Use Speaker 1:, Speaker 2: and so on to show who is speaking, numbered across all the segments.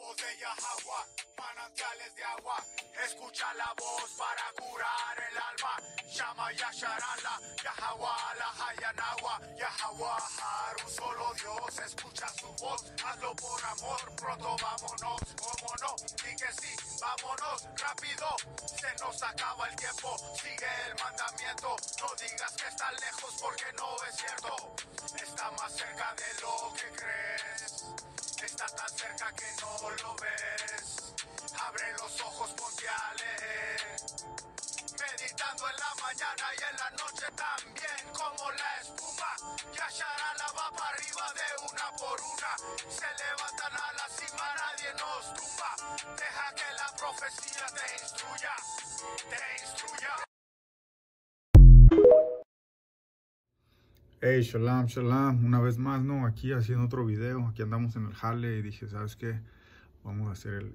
Speaker 1: de agua, manantiales de agua. Escucha la voz para curar el alma. Llama Yasharala, Yahawá, la Hayanagua, Yahawá, un solo Dios. Escucha su voz, hazlo por amor. Pronto vámonos, como no, di que sí, vámonos rápido. Se nos acaba el tiempo, sigue el mandamiento. No digas que está lejos porque no es cierto. Está más cerca de lo que que no lo ves. Abre los ojos, ponte Meditando en la mañana y en la noche también, como la espuma. la va para arriba de una por una. Se levantan a la cima, nadie nos tumba. Deja que la
Speaker 2: profecía te instruya, te instruya. Hey, shalom, shalom. Una vez más, ¿no? Aquí haciendo otro video. Aquí andamos en el jale y dije, ¿sabes qué? Vamos a hacer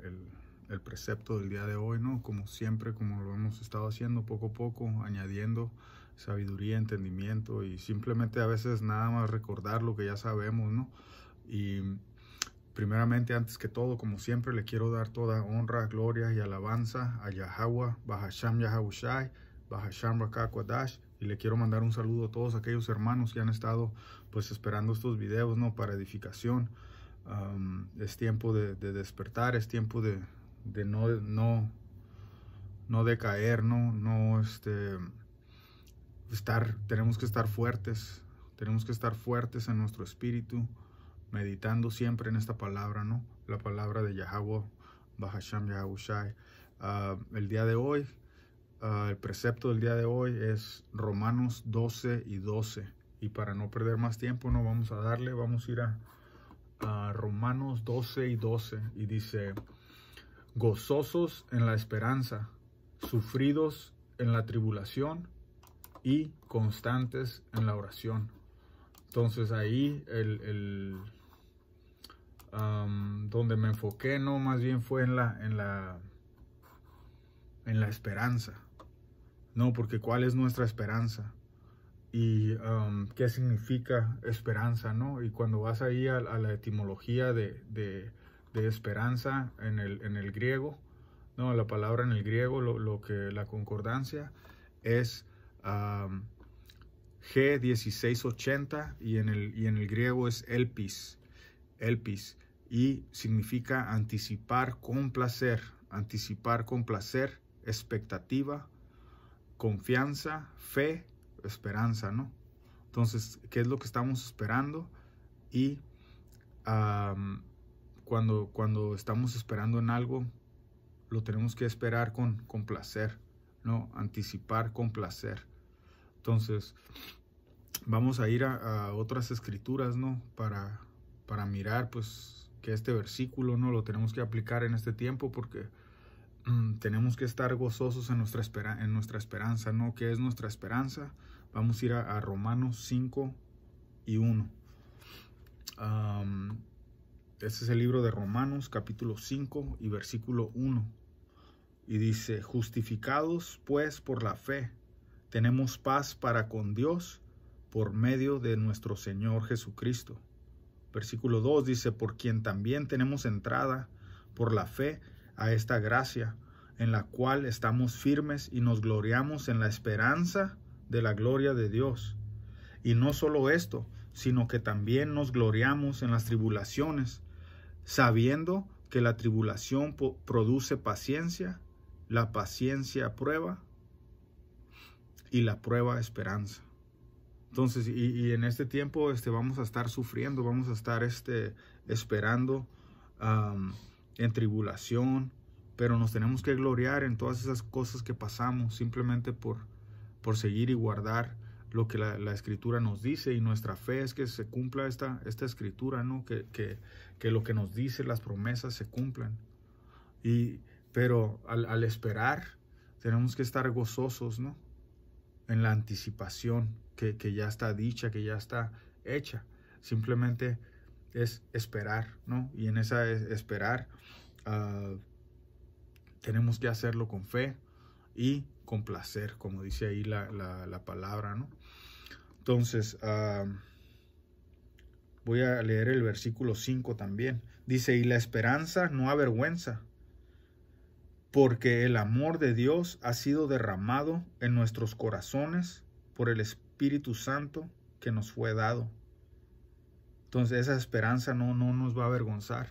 Speaker 2: el, precepto del día de hoy, ¿no? Como siempre, como lo hemos estado haciendo poco a poco, añadiendo sabiduría, entendimiento y simplemente a veces nada más recordar lo que ya sabemos, ¿no? Y primeramente, antes que todo, como siempre, le quiero dar toda honra, gloria y alabanza a Yahawa, Bahasham Yahabushai, Bahasham Rakakwadash le quiero mandar un saludo a todos aquellos hermanos que han estado pues esperando estos videos, ¿no? Para edificación. es tiempo de, despertar, es tiempo de, de no, no, no decaer, ¿no? No, este, estar, tenemos que estar fuertes, tenemos que estar fuertes en nuestro espíritu, meditando siempre en esta palabra, ¿no? La palabra de Yahweh, Bahasham Yahushai. Ah, el día de hoy Ah, el precepto del día de hoy es Romanos 12 y 12. Y para no perder más tiempo, no vamos a darle, vamos a ir a, Romanos 12 y 12. Y dice, gozosos en la esperanza, sufridos en la tribulación y constantes en la oración. Entonces ahí el, donde me enfoqué no más bien fue en la en la en la esperanza no, porque cuál es nuestra esperanza y um, qué significa esperanza, ¿no? Y cuando vas ahí a, la etimología de, de, esperanza en el, griego, ¿no? La palabra en el griego, lo, que la concordancia es um, G1680 y en, el, y en el griego es elpis, elpis, y significa anticipar con placer, anticipar con placer, expectativa, confianza, fe, esperanza, ¿no? Entonces, ¿qué es lo que estamos esperando? Y cuando, cuando estamos esperando en algo, lo tenemos que esperar con, con placer, ¿no? Anticipar con placer. Entonces, vamos a ir a, a, otras escrituras, ¿no? Para, para mirar, pues, que este versículo, ¿no? Lo tenemos que aplicar en este tiempo porque Mm, tenemos que estar gozosos en nuestra, en nuestra esperanza, ¿no? ¿Qué es nuestra esperanza? Vamos a ir a, Romanos 5 y 1. este es el libro de Romanos capítulo 5 y versículo 1. Y dice, justificados pues por la fe, tenemos paz para con Dios por medio de nuestro Señor Jesucristo. Versículo 2 dice, por quien también tenemos entrada por la fe a esta gracia, en la cual estamos firmes y nos gloriamos en la esperanza de la gloria de Dios. Y no solo esto, sino que también nos gloriamos en las tribulaciones, sabiendo que la tribulación produce paciencia, la paciencia prueba y la prueba esperanza. Entonces, y, en este tiempo este, vamos a estar sufriendo, vamos a estar este, esperando en tribulación, pero nos tenemos que gloriar en todas esas cosas que pasamos simplemente por, por seguir y guardar lo que la, la, escritura nos dice y nuestra fe es que se cumpla esta, esta escritura, ¿no? Que, que, que lo que nos dice, las promesas se cumplan. Y, pero al, al esperar, tenemos que estar gozosos, ¿no? En la anticipación que, que ya está dicha, que ya está hecha. Simplemente es esperar, ¿no? Y en esa esperar ah, tenemos que hacerlo con fe y con placer, como dice ahí la, palabra, ¿no? Entonces, ah, voy a leer el versículo 5 también. Dice, y la esperanza no avergüenza, porque el amor de Dios ha sido derramado en nuestros corazones por el Espíritu Santo que nos fue dado. Entonces esa esperanza no, no nos va a avergonzar.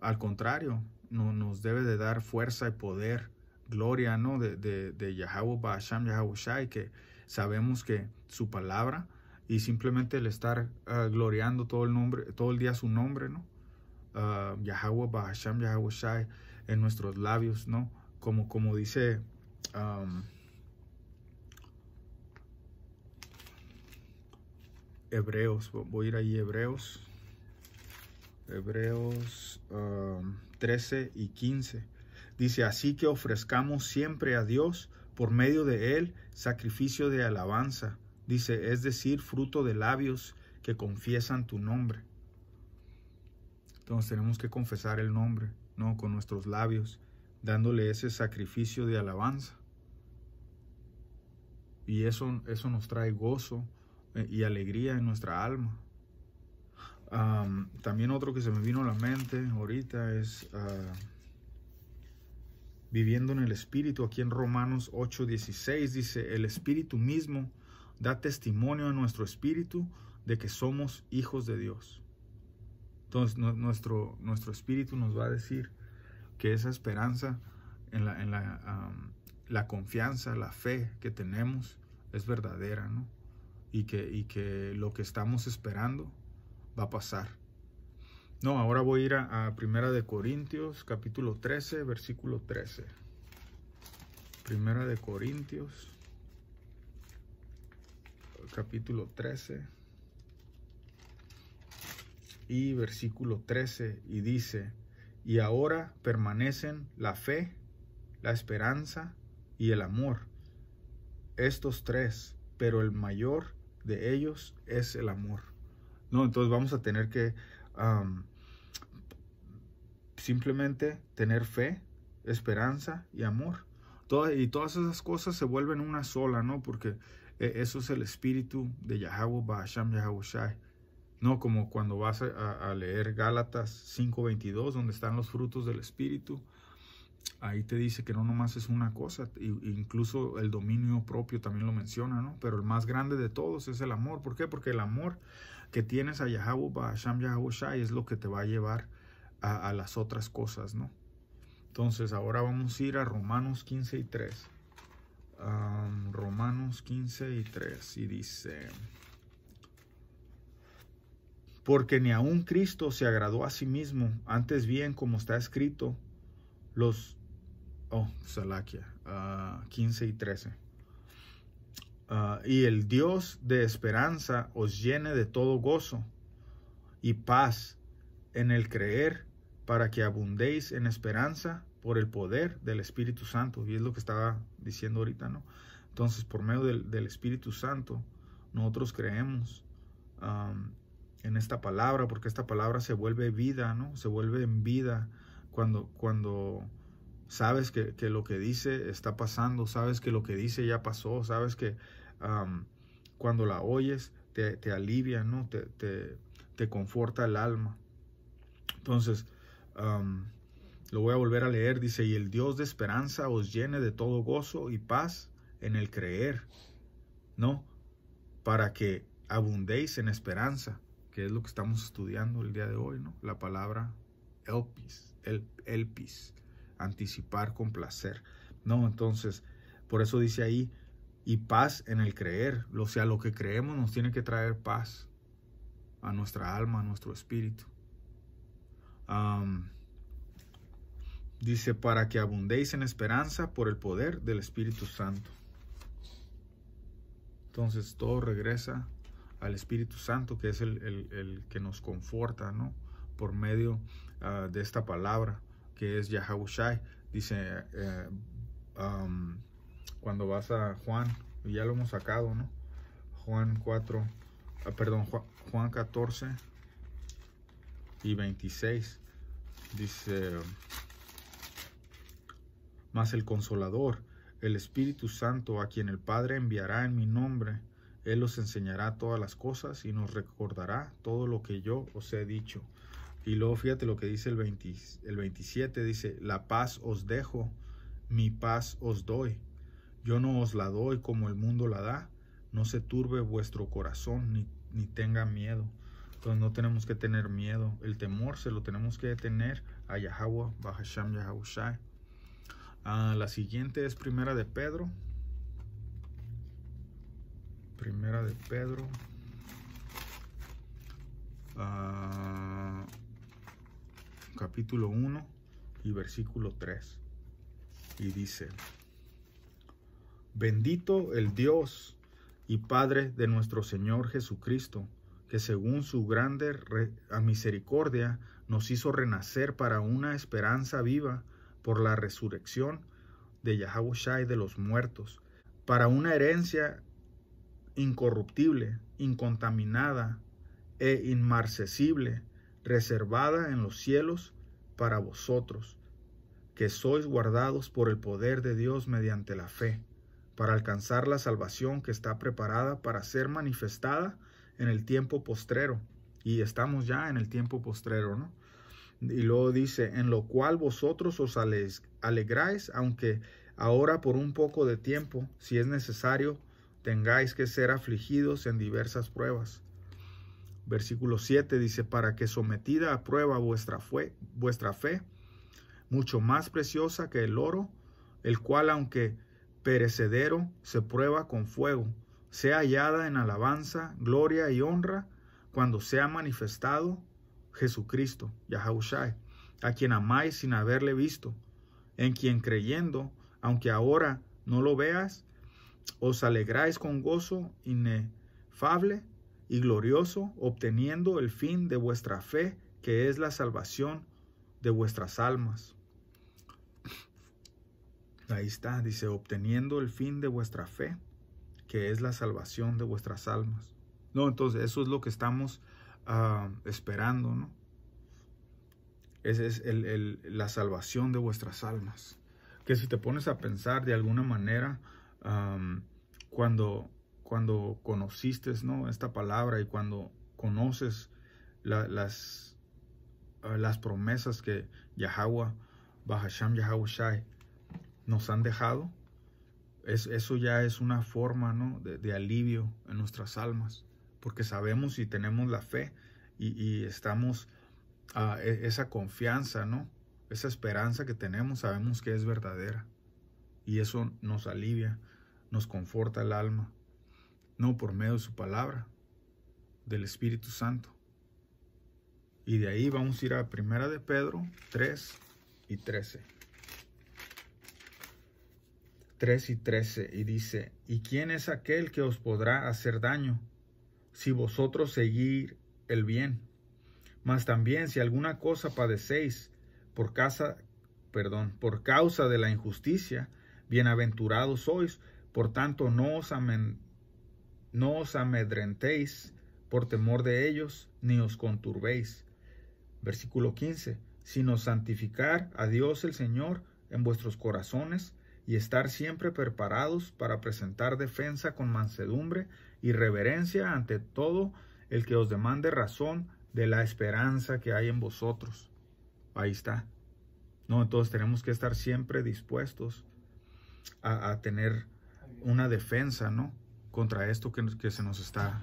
Speaker 2: Al contrario, nos debe de dar fuerza y poder, gloria, ¿no? De, de, de Yahweh Ba'asham, Yahweh Shai, que sabemos que su palabra y simplemente el estar ah, gloriando todo el, nombre, todo el día su nombre, ¿no? Ah, Yahweh Yahweh Shai en nuestros labios, ¿no? Como, como dice... Hebreos. Voy a ir ahí Hebreos. Hebreos 13 um, y 15. Dice, así que ofrezcamos siempre a Dios por medio de Él sacrificio de alabanza. Dice, es decir, fruto de labios que confiesan tu nombre. Entonces tenemos que confesar el nombre, ¿no? Con nuestros labios, dándole ese sacrificio de alabanza. Y eso, eso nos trae gozo, eh, y alegría en nuestra alma. también otro que se me vino a la mente ahorita es ah, viviendo en el Espíritu. Aquí en Romanos 8:16 dice, el Espíritu mismo da testimonio a nuestro Espíritu de que somos hijos de Dios. Entonces nuestro, nuestro Espíritu nos va a decir que esa esperanza, en la, en la confianza, la fe que tenemos es verdadera, ¿no? y que, que lo que estamos esperando va a pasar. No, ahora voy a ir a, 1 Primera de Corintios, capítulo 13, versículo 13. Primera de Corintios, capítulo 13 y versículo 13 y dice, y ahora permanecen la fe, la esperanza y el amor. Estos tres, pero el mayor de ellos es el amor. ¿no? Entonces vamos a tener que simplemente tener fe, esperanza y amor. y todas esas cosas se vuelven una sola, ¿no? Porque eh, eso es el espíritu de Yahweh Ba'asham Yahweh No, como cuando vas a, a leer Gálatas 5:22, donde están los frutos del espíritu ahí te dice que no nomás es una cosa, incluso el dominio propio también lo menciona, ¿no? Pero el más grande de todos es el amor. ¿Por qué? Porque el amor que tienes a Yahweh, Hashem Yahweh Shai, es lo que te va a llevar a, las otras cosas, ¿no? Entonces, ahora vamos a ir a Romanos 15 y 3. Romanos 15 y 3 y dice, porque ni aun Cristo se agradó a sí mismo, antes bien, como está escrito, los oh, Salakia, 15 ah, y 13. Ah, y el Dios de esperanza os llene de todo gozo y paz en el creer para que abundéis en esperanza por el poder del Espíritu Santo. Y es lo que estaba diciendo ahorita, ¿no? Entonces, por medio del, Espíritu Santo, nosotros creemos en esta palabra, porque esta palabra se vuelve vida, ¿no? Se vuelve en vida cuando, cuando sabes que, lo que dice está pasando, sabes que lo que dice ya pasó, sabes que cuando la oyes te, alivia, ¿no? Te, conforta el alma. Entonces, lo voy a volver a leer, dice, y el Dios de esperanza os llene de todo gozo y paz en el creer, ¿no? Para que abundéis en esperanza, que es lo que estamos estudiando el día de hoy, ¿no? La palabra elpis, el, elpis anticipar con placer. No, entonces, por eso dice ahí, y paz en el creer. O sea, lo que creemos nos tiene que traer paz a nuestra alma, a nuestro espíritu. dice, para que abundéis en esperanza por el poder del Espíritu Santo. Entonces todo regresa al Espíritu Santo, que es el, que nos conforta, ¿no? Por medio ah, de esta palabra que es Yahushai, Dice, eh, um, cuando vas a Juan, y ya lo hemos sacado, ¿no? Juan 4, ah, perdón, Juan 14 y 26. Dice, Más el consolador, el Espíritu Santo, a quien el Padre enviará en mi nombre, Él os enseñará todas las cosas y nos recordará todo lo que yo os he dicho. Y luego fíjate lo que dice el, 27, dice, la paz os dejo, mi paz os doy. Yo no os la doy como el mundo la da. No se turbe vuestro corazón ni, tenga miedo. Entonces no tenemos que tener miedo. El temor se lo tenemos que detener a Yahweh, Bahasham Yahushai. Ah, la siguiente es Primera de Pedro. Primera de Pedro. Ah, capítulo 1 y versículo 3. Y dice, bendito el Dios y Padre de nuestro Señor Jesucristo, que según su grande misericordia nos hizo renacer para una esperanza viva por la resurrección de Yahushai de los muertos, para una herencia incorruptible, incontaminada e inmarcesible, reservada en los cielos para vosotros, que sois guardados por el poder de Dios mediante la fe, para alcanzar la salvación que está preparada para ser manifestada en el tiempo postrero. Y estamos ya en el tiempo postrero, ¿no? Y luego dice, en lo cual vosotros os alegráis, aunque ahora por un poco de tiempo, si es necesario, tengáis que ser afligidos en diversas pruebas Versículo 7 dice, para que sometida a prueba vuestra, vuestra fe, mucho más preciosa que el oro, el cual aunque perecedero, se prueba con fuego, sea hallada en alabanza, gloria y honra cuando sea manifestado Jesucristo, Yahushai, a quien amáis sin haberle visto, en quien creyendo, aunque ahora no lo veas, os alegráis con gozo inefable y glorioso, obteniendo el fin de vuestra fe, que es la salvación de vuestras almas. Ahí está, dice, obteniendo el fin de vuestra fe, que es la salvación de vuestras almas. No, entonces eso es lo que estamos ah, esperando, ¿no? Esa es la salvación de vuestras almas. Que si te pones a pensar de alguna manera, cuando cuando conociste ¿no? esta palabra y cuando conoces las, ah, las promesas que Yahweh, Bahasham Yahweh Shai, nos han dejado, es, eso ya es una forma ¿no? de, alivio en nuestras almas, porque sabemos y tenemos la fe y, estamos a ah, e, esa confianza, ¿no? esa esperanza que tenemos, sabemos que es verdadera y eso nos alivia, nos conforta el alma por medio de su palabra, del Espíritu Santo. Y de ahí vamos a ir a Primera de Pedro 3 y 13. 3 y 13 y dice, ¿y quién es aquel que os podrá hacer daño si vosotros seguir el bien? Mas también si alguna cosa padecéis por casa, perdón, por causa de la injusticia, bienaventurados sois, por tanto no os amen, no os amedrentéis por temor de ellos, ni os conturbéis. Versículo 15. Sino santificar a Dios el Señor en vuestros corazones y estar siempre preparados para presentar defensa con mansedumbre y reverencia ante todo el que os demande razón de la esperanza que hay en vosotros. Ahí está. No, entonces tenemos que estar siempre dispuestos a, a tener una defensa, ¿no? contra esto que, que, se nos está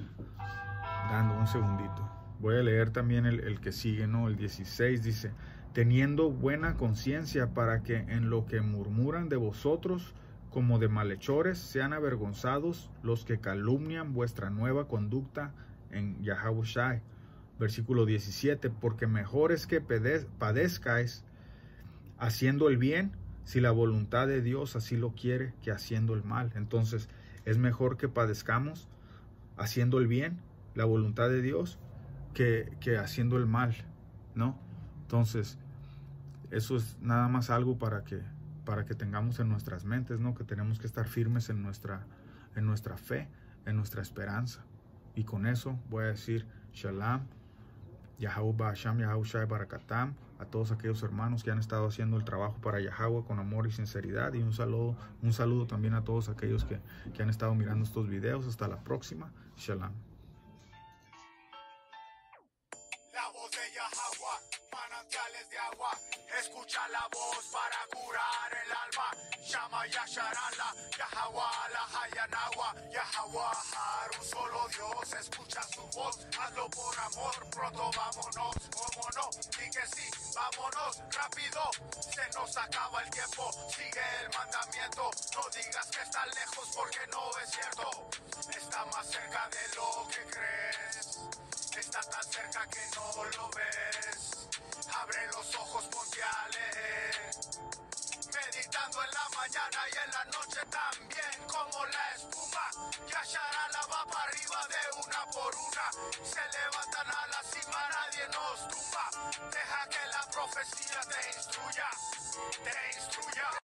Speaker 2: dando. Un segundito. Voy a leer también el, el que sigue, ¿no? El 16 dice, teniendo buena conciencia para que en lo que murmuran de vosotros como de malhechores sean avergonzados los que calumnian vuestra nueva conducta en Yahabushai. Versículo 17, porque mejor es que padezcais haciendo el bien si la voluntad de Dios así lo quiere que haciendo el mal. Entonces, es mejor que padezcamos haciendo el bien, la voluntad de Dios, que, que haciendo el mal, ¿no? Entonces, eso es nada más algo para que, para que tengamos en nuestras mentes, ¿no? Que tenemos que estar firmes en nuestra, en nuestra fe, en nuestra esperanza. Y con eso voy a decir, Shalom, Yahau Ba'asham, Yahau Shai Barakatam a todos aquellos hermanos que han estado haciendo el trabajo para Yahweh con amor y sinceridad. Y un saludo, un saludo también a todos aquellos que, que han estado mirando estos videos. Hasta la próxima. Shalom.
Speaker 1: de agua. Escucha la voz para curar el alma. Llama Yasharala, Yahawala, Hayanagua, Har, Un solo Dios, escucha su voz. Hazlo por amor, pronto vámonos. Como no, di que sí, vámonos rápido. Se nos acaba el tiempo, sigue el mandamiento. No digas que está lejos porque no es cierto. Está más cerca de lo que crees. Está tan cerca que no lo ves abre los ojos mundiales. Meditando en la mañana y en la noche también, como la espuma. ya la va para arriba de una por una. Se levantan a la cima, nadie nos tumba. Deja que la profecía te instruya, te instruya.